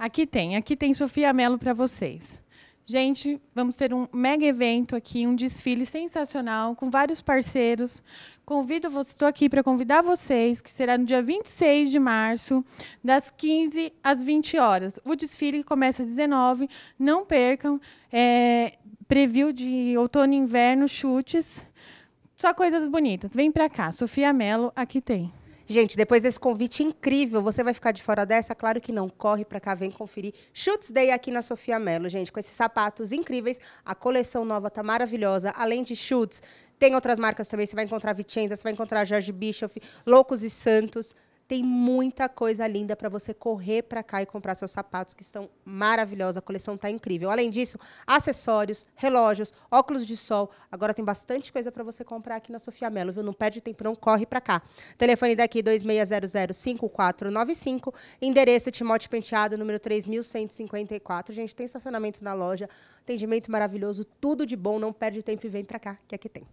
Aqui tem, aqui tem Sofia Melo para vocês. Gente, vamos ter um mega evento aqui, um desfile sensacional, com vários parceiros. Convido vocês, estou aqui para convidar vocês, que será no dia 26 de março, das 15 às 20 horas. O desfile começa às 19, não percam. É, preview de outono e inverno, chutes. Só coisas bonitas. Vem para cá, Sofia Melo, aqui tem. Gente, depois desse convite incrível, você vai ficar de fora dessa? Claro que não. Corre para cá, vem conferir. Shoots Day aqui na Sofia Mello, gente, com esses sapatos incríveis. A coleção nova tá maravilhosa. Além de shoots, tem outras marcas também. Você vai encontrar Vicenza, você vai encontrar Jorge Bischoff, Loucos e Santos. Tem muita coisa linda para você correr para cá e comprar seus sapatos que estão maravilhosos. A coleção está incrível. Além disso, acessórios, relógios, óculos de sol. Agora tem bastante coisa para você comprar aqui na Sofia Melo, viu? Não perde tempo, não corre para cá. Telefone daqui 26005495, endereço Timote Penteado, número 3154. Gente, tem estacionamento na loja, atendimento maravilhoso, tudo de bom, não perde tempo e vem para cá, que aqui tem.